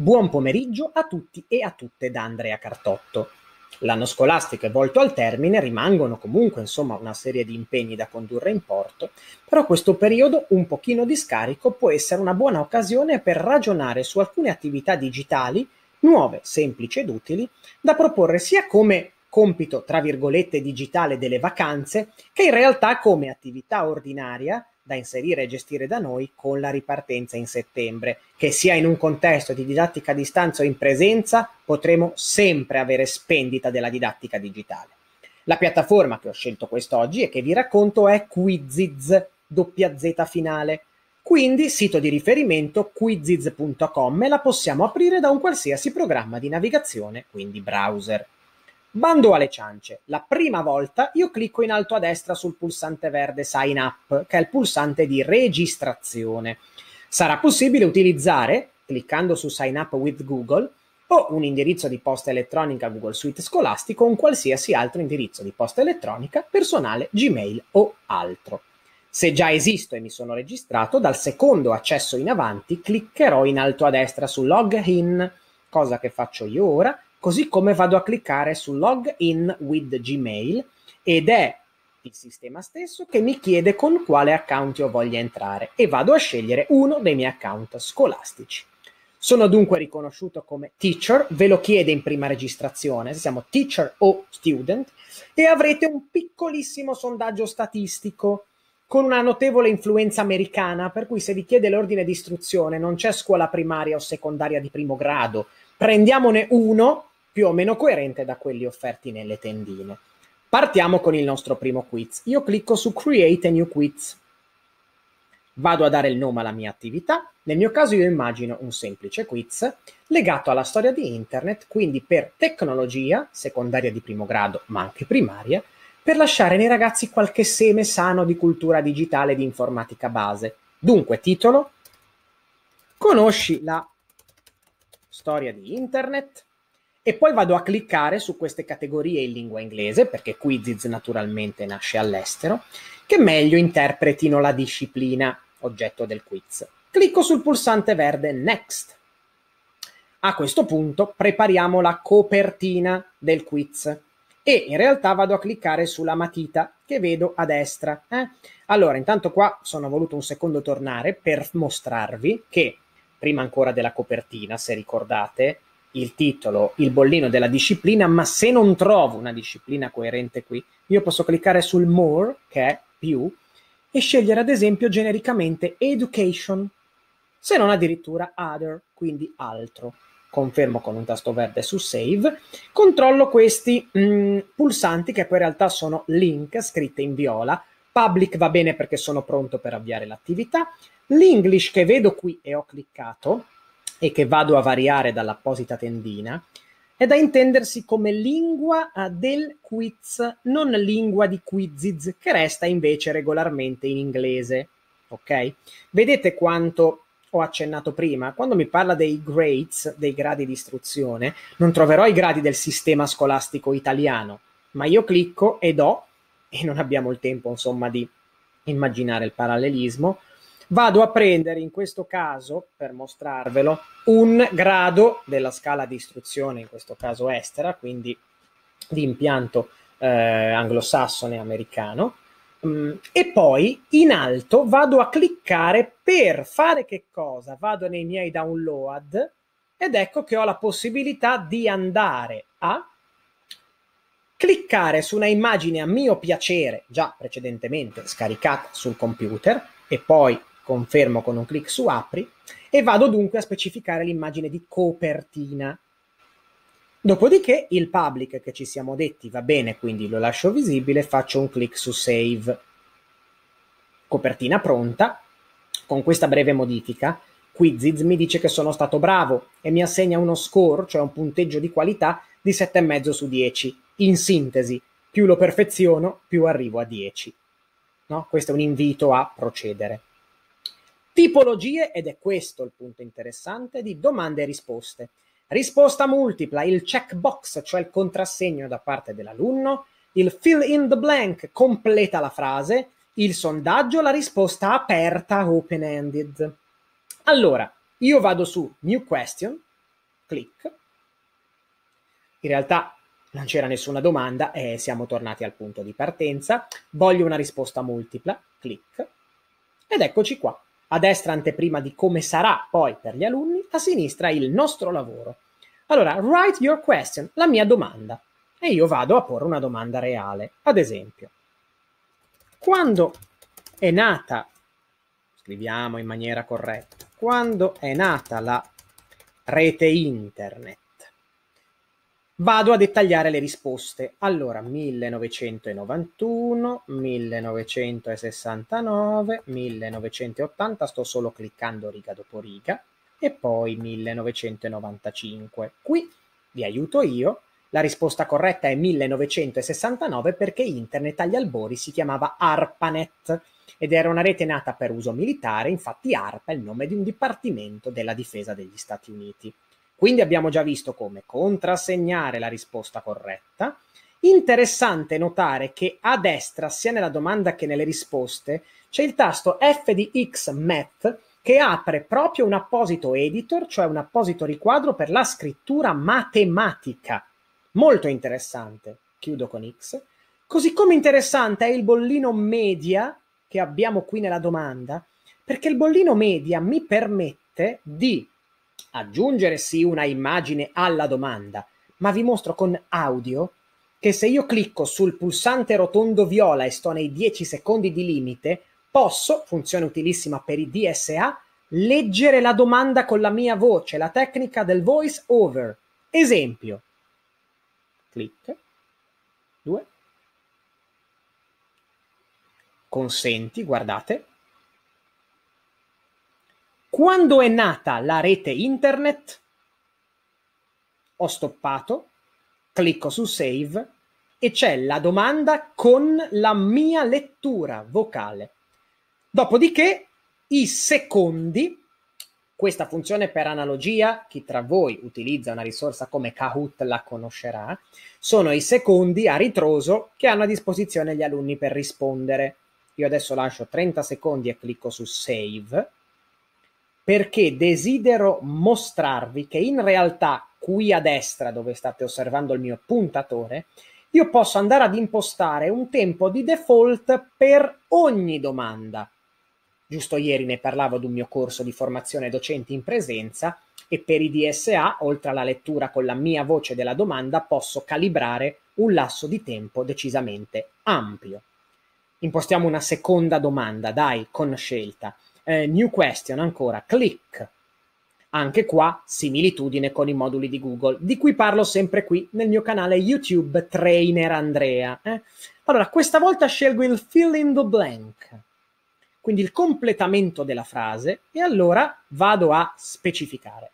Buon pomeriggio a tutti e a tutte da Andrea Cartotto. L'anno scolastico è volto al termine, rimangono comunque insomma una serie di impegni da condurre in porto, però questo periodo un pochino di scarico può essere una buona occasione per ragionare su alcune attività digitali nuove, semplici ed utili, da proporre sia come compito, tra virgolette, digitale delle vacanze, che in realtà come attività ordinaria da inserire e gestire da noi con la ripartenza in settembre, che sia in un contesto di didattica a distanza o in presenza potremo sempre avere spendita della didattica digitale. La piattaforma che ho scelto quest'oggi e che vi racconto è Quiziz, doppia Z finale. Quindi, sito di riferimento quizizz.com e la possiamo aprire da un qualsiasi programma di navigazione, quindi browser. Bando alle ciance. La prima volta io clicco in alto a destra sul pulsante verde Sign Up, che è il pulsante di registrazione. Sarà possibile utilizzare, cliccando su Sign Up with Google, o un indirizzo di posta elettronica Google Suite scolastico o un qualsiasi altro indirizzo di posta elettronica personale Gmail o altro. Se già esisto e mi sono registrato, dal secondo accesso in avanti cliccherò in alto a destra su Login, cosa che faccio io ora, Così come vado a cliccare su login with Gmail ed è il sistema stesso che mi chiede con quale account io voglia entrare e vado a scegliere uno dei miei account scolastici. Sono dunque riconosciuto come teacher, ve lo chiede in prima registrazione, se siamo teacher o student, e avrete un piccolissimo sondaggio statistico con una notevole influenza americana, per cui se vi chiede l'ordine di istruzione non c'è scuola primaria o secondaria di primo grado, prendiamone uno più o meno coerente da quelli offerti nelle tendine. Partiamo con il nostro primo quiz. Io clicco su Create a New Quiz. Vado a dare il nome alla mia attività. Nel mio caso io immagino un semplice quiz legato alla storia di Internet, quindi per tecnologia, secondaria di primo grado, ma anche primaria, per lasciare nei ragazzi qualche seme sano di cultura digitale e di informatica base. Dunque, titolo, conosci la storia di Internet? e poi vado a cliccare su queste categorie in lingua inglese, perché Quizzes naturalmente nasce all'estero, che meglio interpretino la disciplina oggetto del quiz. Clicco sul pulsante verde Next. A questo punto prepariamo la copertina del quiz e in realtà vado a cliccare sulla matita che vedo a destra. Eh? Allora, intanto qua sono voluto un secondo tornare per mostrarvi che, prima ancora della copertina, se ricordate, il titolo, il bollino della disciplina, ma se non trovo una disciplina coerente qui, io posso cliccare sul more, che è più, e scegliere ad esempio genericamente education, se non addirittura other, quindi altro. Confermo con un tasto verde su save, controllo questi mh, mm, pulsanti che poi in realtà sono link scritte in viola, public va bene perché sono pronto per avviare l'attività, l'English che vedo qui e ho cliccato, e che vado a variare dall'apposita tendina, è da intendersi come lingua del quiz, non lingua di quizzes, che resta invece regolarmente in inglese. Ok? Vedete quanto ho accennato prima, quando mi parla dei grades, dei gradi di istruzione, non troverò i gradi del sistema scolastico italiano, ma io clicco ed ho, e non abbiamo il tempo insomma di immaginare il parallelismo, vado a prendere in questo caso, per mostrarvelo, un grado della scala di istruzione, in questo caso estera, quindi di impianto eh, anglosassone americano, Mm, e poi in alto vado a cliccare per fare che cosa? Vado nei miei download ed ecco che ho la possibilità di andare a cliccare su una immagine a mio piacere già precedentemente scaricata sul computer e poi confermo con un clic su apri e vado dunque a specificare l'immagine di copertina. Dopodiché il public che ci siamo detti va bene, quindi lo lascio visibile, faccio un clic su save. Copertina pronta. Con questa breve modifica, Quiziz mi dice che sono stato bravo e mi assegna uno score, cioè un punteggio di qualità di 7,5 su 10. In sintesi, più lo perfeziono, più arrivo a 10. No? Questo è un invito a procedere tipologie, ed è questo il punto interessante, di domande e risposte. Risposta multipla, il checkbox, cioè il contrassegno da parte dell'alunno, il fill in the blank completa la frase, il sondaggio la risposta aperta, open-ended. Allora, io vado su New Question, clic. In realtà non c'era nessuna domanda e eh, siamo tornati al punto di partenza. Voglio una risposta multipla, clic. Ed eccoci qua. A destra anteprima di come sarà poi per gli alunni, a sinistra il nostro lavoro. Allora, write your question, la mia domanda. E io vado a porre una domanda reale. Ad esempio, quando è nata, scriviamo in maniera corretta, quando è nata la rete internet? Vado a dettagliare le risposte. Allora, 1991, 1969, 1980, sto solo cliccando riga dopo riga, e poi 1995. Qui vi aiuto io. La risposta corretta è 1969 perché Internet agli albori si chiamava ARPANET ed era una rete nata per uso militare, infatti ARPA è il nome di un dipartimento della difesa degli Stati Uniti. Quindi abbiamo già visto come contrassegnare la risposta corretta. Interessante notare che a destra, sia nella domanda che nelle risposte, c'è il tasto F di X Math che apre proprio un apposito editor, cioè un apposito riquadro per la scrittura matematica. Molto interessante. Chiudo con X. Così come interessante è il bollino media che abbiamo qui nella domanda, perché il bollino media mi permette di aggiungere sì una immagine alla domanda, ma vi mostro con audio che se io clicco sul pulsante rotondo viola e sto nei 10 secondi di limite, posso, funzione utilissima per i DSA, leggere la domanda con la mia voce, la tecnica del voice over. Esempio. Clic. Due. Consenti, guardate, quando è nata la rete internet? Ho stoppato, clicco su save e c'è la domanda con la mia lettura vocale. Dopodiché i secondi, questa funzione per analogia, chi tra voi utilizza una risorsa come Kahoot la conoscerà, sono i secondi a ritroso che hanno a disposizione gli alunni per rispondere. Io adesso lascio 30 secondi e clicco su save perché desidero mostrarvi che in realtà qui a destra, dove state osservando il mio puntatore, io posso andare ad impostare un tempo di default per ogni domanda. Giusto ieri ne parlavo di un mio corso di formazione docenti in presenza e per i DSA, oltre alla lettura con la mia voce della domanda, posso calibrare un lasso di tempo decisamente ampio. Impostiamo una seconda domanda, dai, con scelta. Eh, new question ancora, click. Anche qua similitudine con i moduli di Google, di cui parlo sempre qui nel mio canale YouTube Trainer Andrea. Eh? Allora, questa volta scelgo il fill in the blank, quindi il completamento della frase, e allora vado a specificare.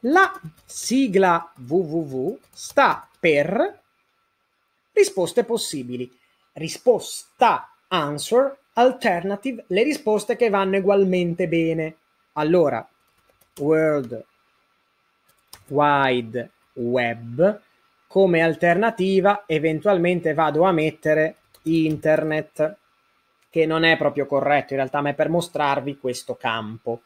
La sigla www sta per risposte possibili. Risposta answer alternative le risposte che vanno ugualmente bene. Allora, World Wide Web come alternativa eventualmente vado a mettere internet che non è proprio corretto in realtà ma è per mostrarvi questo campo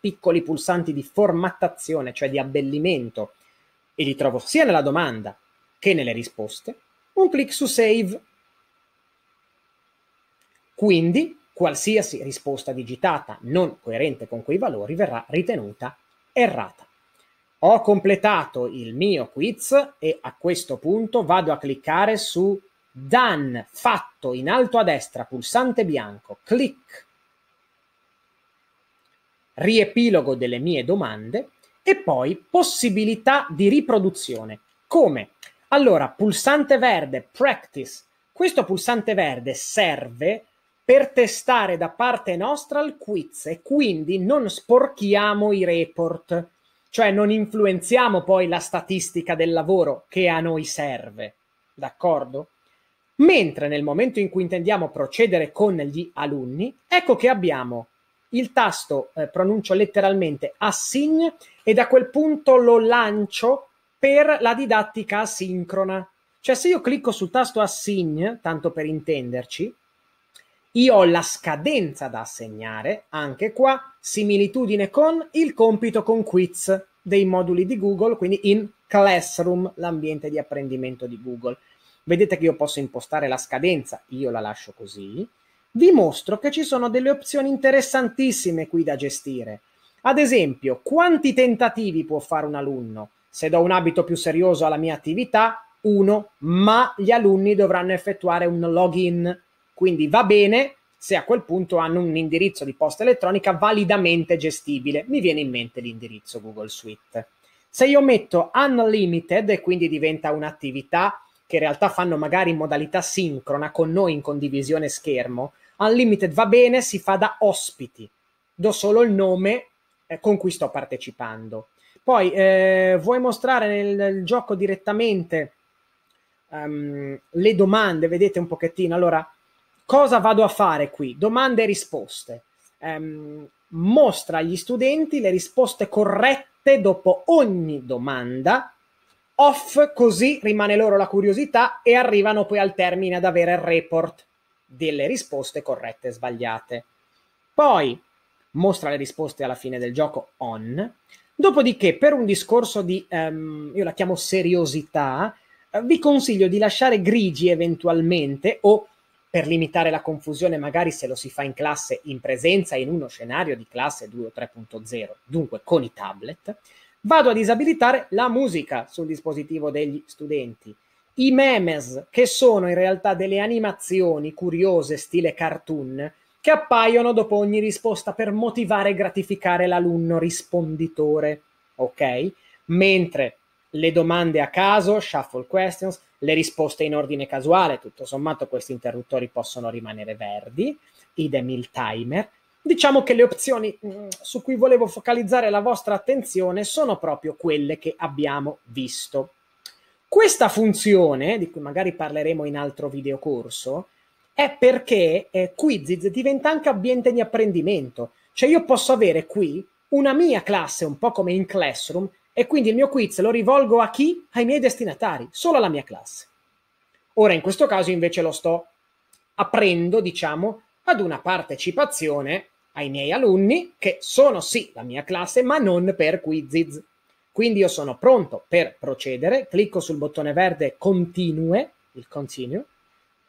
piccoli pulsanti di formattazione cioè di abbellimento e li trovo sia nella domanda che nelle risposte un clic su save quindi qualsiasi risposta digitata non coerente con quei valori verrà ritenuta errata. Ho completato il mio quiz e a questo punto vado a cliccare su Done, fatto in alto a destra, pulsante bianco, clic. Riepilogo delle mie domande e poi possibilità di riproduzione. Come? Allora, pulsante verde, practice. Questo pulsante verde serve per testare da parte nostra il quiz e quindi non sporchiamo i report, cioè non influenziamo poi la statistica del lavoro che a noi serve, d'accordo? Mentre nel momento in cui intendiamo procedere con gli alunni, ecco che abbiamo il tasto, eh, pronuncio letteralmente assign e da quel punto lo lancio per la didattica asincrona. Cioè se io clicco sul tasto assign, tanto per intenderci, io ho la scadenza da assegnare, anche qua, similitudine con il compito con quiz dei moduli di Google, quindi in Classroom, l'ambiente di apprendimento di Google. Vedete che io posso impostare la scadenza, io la lascio così. Vi mostro che ci sono delle opzioni interessantissime qui da gestire. Ad esempio, quanti tentativi può fare un alunno? Se do un abito più serioso alla mia attività, uno, ma gli alunni dovranno effettuare un login quindi va bene se a quel punto hanno un indirizzo di posta elettronica validamente gestibile. Mi viene in mente l'indirizzo Google Suite. Se io metto unlimited e quindi diventa un'attività che in realtà fanno magari in modalità sincrona con noi in condivisione schermo, unlimited va bene, si fa da ospiti. Do solo il nome eh, con cui sto partecipando. Poi eh, vuoi mostrare nel, nel gioco direttamente um, le domande? Vedete un pochettino. Allora, cosa vado a fare qui? Domande e risposte. Um, mostra agli studenti le risposte corrette dopo ogni domanda off così rimane loro la curiosità e arrivano poi al termine ad avere il report delle risposte corrette e sbagliate. Poi mostra le risposte alla fine del gioco on, dopodiché per un discorso di, um, io la chiamo seriosità, eh, vi consiglio di lasciare grigi eventualmente o per limitare la confusione magari se lo si fa in classe in presenza in uno scenario di classe 2 o 3.0, dunque con i tablet, vado a disabilitare la musica sul dispositivo degli studenti. I memes, che sono in realtà delle animazioni curiose stile cartoon, che appaiono dopo ogni risposta per motivare e gratificare l'alunno risponditore, ok? Mentre le domande a caso, shuffle questions, le risposte in ordine casuale, tutto sommato questi interruttori possono rimanere verdi, idem il timer. Diciamo che le opzioni mm, su cui volevo focalizzare la vostra attenzione sono proprio quelle che abbiamo visto. Questa funzione, di cui magari parleremo in altro videocorso, è perché eh, Quizzes diventa anche ambiente di apprendimento. Cioè io posso avere qui una mia classe, un po' come in Classroom, e quindi il mio quiz lo rivolgo a chi? Ai miei destinatari, solo alla mia classe. Ora in questo caso invece lo sto aprendo, diciamo, ad una partecipazione ai miei alunni che sono sì la mia classe, ma non per quizzes. Quindi io sono pronto per procedere, clicco sul bottone verde continue, il continue,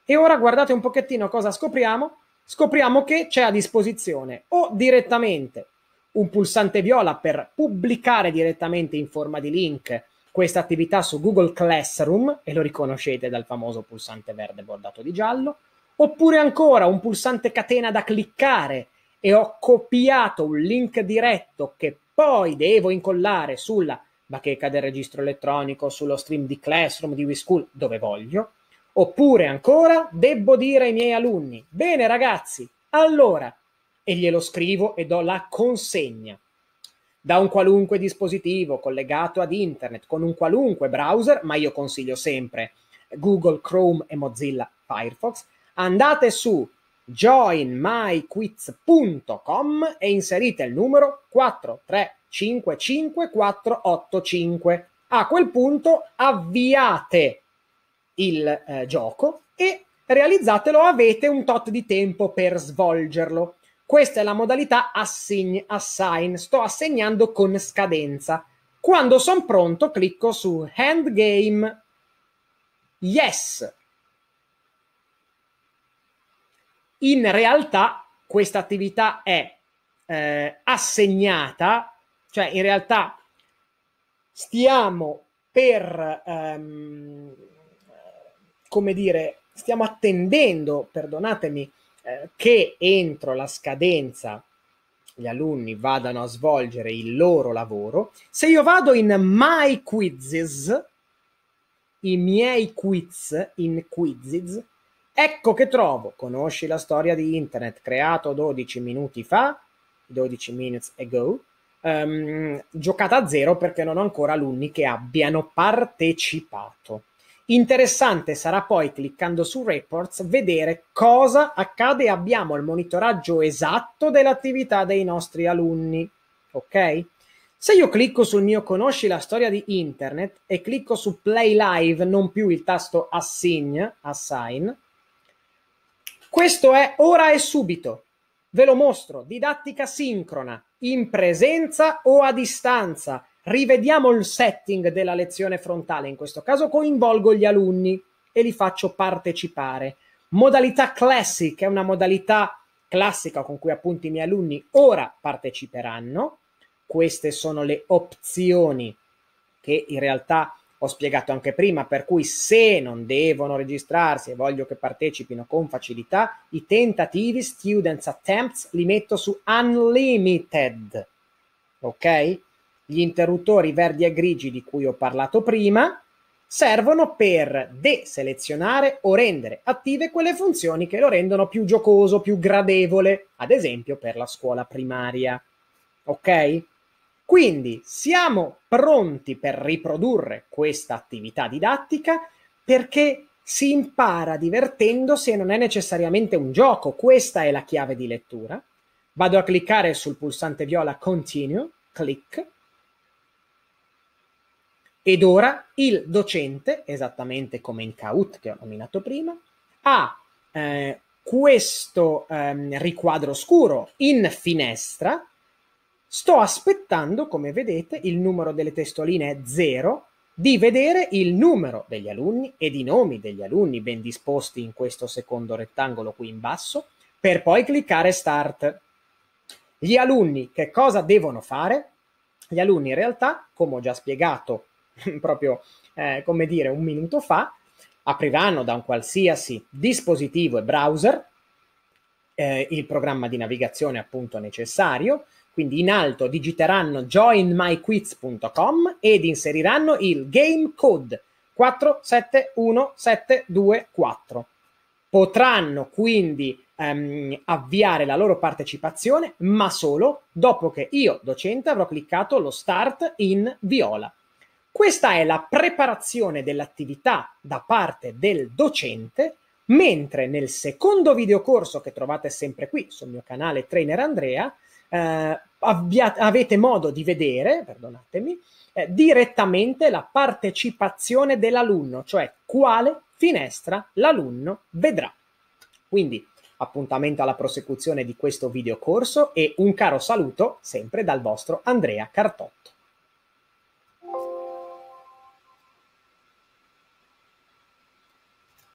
e ora guardate un pochettino cosa scopriamo. Scopriamo che c'è a disposizione o direttamente un pulsante viola per pubblicare direttamente in forma di link questa attività su Google Classroom e lo riconoscete dal famoso pulsante verde bordato di giallo, oppure ancora un pulsante catena da cliccare e ho copiato un link diretto che poi devo incollare sulla bacheca del registro elettronico, sullo stream di Classroom, di WeSchool, dove voglio, oppure ancora debbo dire ai miei alunni, bene ragazzi, allora e glielo scrivo e do la consegna da un qualunque dispositivo collegato ad internet con un qualunque browser, ma io consiglio sempre Google Chrome e Mozilla Firefox, andate su joinmyquiz.com e inserite il numero 4355485. A quel punto avviate il eh, gioco e realizzatelo, avete un tot di tempo per svolgerlo. Questa è la modalità assign, assign. Sto assegnando con scadenza. Quando sono pronto clicco su Hand Game Yes. In realtà questa attività è eh, assegnata, cioè in realtà stiamo per, ehm, come dire, stiamo attendendo, perdonatemi, eh, che entro la scadenza gli alunni vadano a svolgere il loro lavoro. Se io vado in My Quizzes, i miei quiz in Quizzes, ecco che trovo, conosci la storia di Internet, creato 12 minuti fa, 12 minutes ago, um, giocata a zero perché non ho ancora alunni che abbiano partecipato. Interessante sarà poi cliccando su Reports vedere cosa accade e abbiamo il monitoraggio esatto dell'attività dei nostri alunni. Ok? Se io clicco sul mio conosci la storia di internet e clicco su play live, non più il tasto assign, assign, questo è ora e subito. Ve lo mostro, didattica sincrona, in presenza o a distanza rivediamo il setting della lezione frontale, in questo caso coinvolgo gli alunni e li faccio partecipare. Modalità classic è una modalità classica con cui appunto i miei alunni ora parteciperanno. Queste sono le opzioni che in realtà ho spiegato anche prima, per cui se non devono registrarsi e voglio che partecipino con facilità, i tentativi, students attempts, li metto su unlimited. Ok? Gli interruttori verdi e grigi di cui ho parlato prima servono per deselezionare o rendere attive quelle funzioni che lo rendono più giocoso, più gradevole, ad esempio per la scuola primaria. Ok? Quindi siamo pronti per riprodurre questa attività didattica perché si impara divertendosi e non è necessariamente un gioco. Questa è la chiave di lettura. Vado a cliccare sul pulsante viola Continue, click, ed ora il docente, esattamente come in CAUT che ho nominato prima, ha eh, questo ehm, riquadro scuro in finestra. Sto aspettando, come vedete, il numero delle testoline è 0, di vedere il numero degli alunni ed i nomi degli alunni ben disposti in questo secondo rettangolo qui in basso, per poi cliccare Start. Gli alunni che cosa devono fare? Gli alunni in realtà, come ho già spiegato proprio eh, come dire un minuto fa, apriranno da un qualsiasi dispositivo e browser eh, il programma di navigazione appunto necessario, quindi in alto digiteranno joinmyquiz.com ed inseriranno il game code 471724. Potranno quindi ehm, avviare la loro partecipazione, ma solo dopo che io, docente, avrò cliccato lo start in viola. Questa è la preparazione dell'attività da parte del docente, mentre nel secondo videocorso che trovate sempre qui sul mio canale Trainer Andrea, eh, abbia- avete modo di vedere, perdonatemi, eh, direttamente la partecipazione dell'alunno, cioè quale finestra l'alunno vedrà. Quindi appuntamento alla prosecuzione di questo videocorso e un caro saluto sempre dal vostro Andrea Cartotto.